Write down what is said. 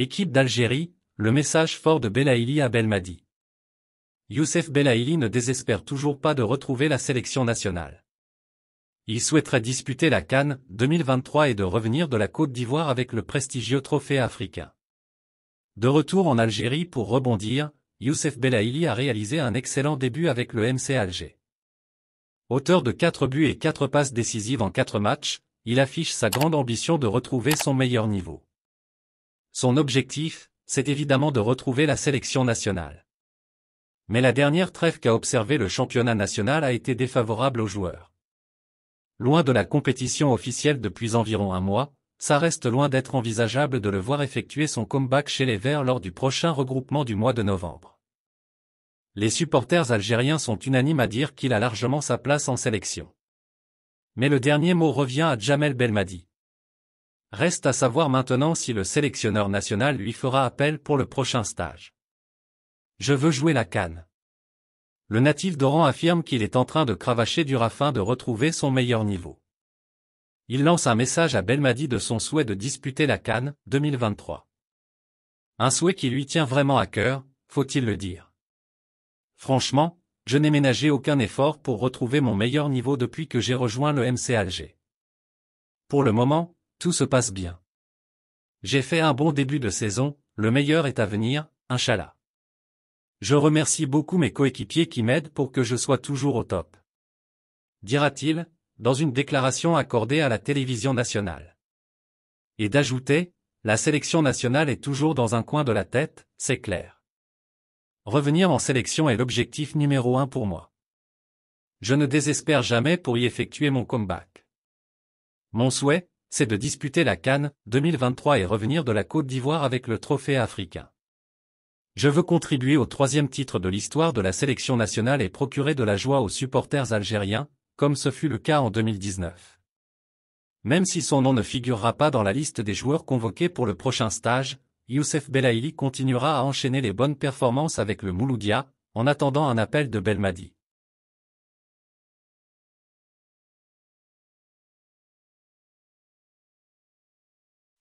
Équipe d'Algérie, le message fort de Belaïli à Belmadi. Youssef Belaïli ne désespère toujours pas de retrouver la sélection nationale. Il souhaiterait disputer la Cannes 2023 et de revenir de la Côte d'Ivoire avec le prestigieux trophée africain. De retour en Algérie pour rebondir, Youssef Belaïli a réalisé un excellent début avec le MC Alger. Auteur de 4 buts et 4 passes décisives en 4 matchs, il affiche sa grande ambition de retrouver son meilleur niveau. Son objectif, c'est évidemment de retrouver la sélection nationale. Mais la dernière trêve qu'a observé le championnat national a été défavorable aux joueurs. Loin de la compétition officielle depuis environ un mois, ça reste loin d'être envisageable de le voir effectuer son comeback chez les Verts lors du prochain regroupement du mois de novembre. Les supporters algériens sont unanimes à dire qu'il a largement sa place en sélection. Mais le dernier mot revient à Jamel Belmadi. Reste à savoir maintenant si le sélectionneur national lui fera appel pour le prochain stage. Je veux jouer la canne. Le natif d'Oran affirme qu'il est en train de cravacher dur afin de retrouver son meilleur niveau. Il lance un message à Belmadi de son souhait de disputer la Cannes 2023. Un souhait qui lui tient vraiment à cœur, faut-il le dire. Franchement, je n'ai ménagé aucun effort pour retrouver mon meilleur niveau depuis que j'ai rejoint le MC Alger. Pour le moment, tout se passe bien. J'ai fait un bon début de saison, le meilleur est à venir, Inch'Allah. Je remercie beaucoup mes coéquipiers qui m'aident pour que je sois toujours au top. Dira-t-il, dans une déclaration accordée à la télévision nationale. Et d'ajouter, la sélection nationale est toujours dans un coin de la tête, c'est clair. Revenir en sélection est l'objectif numéro un pour moi. Je ne désespère jamais pour y effectuer mon comeback. Mon souhait, c'est de disputer la Cannes 2023 et revenir de la Côte d'Ivoire avec le trophée africain. Je veux contribuer au troisième titre de l'histoire de la sélection nationale et procurer de la joie aux supporters algériens, comme ce fut le cas en 2019. Même si son nom ne figurera pas dans la liste des joueurs convoqués pour le prochain stage, Youssef Belaïli continuera à enchaîner les bonnes performances avec le Mouloudia, en attendant un appel de Belmadi.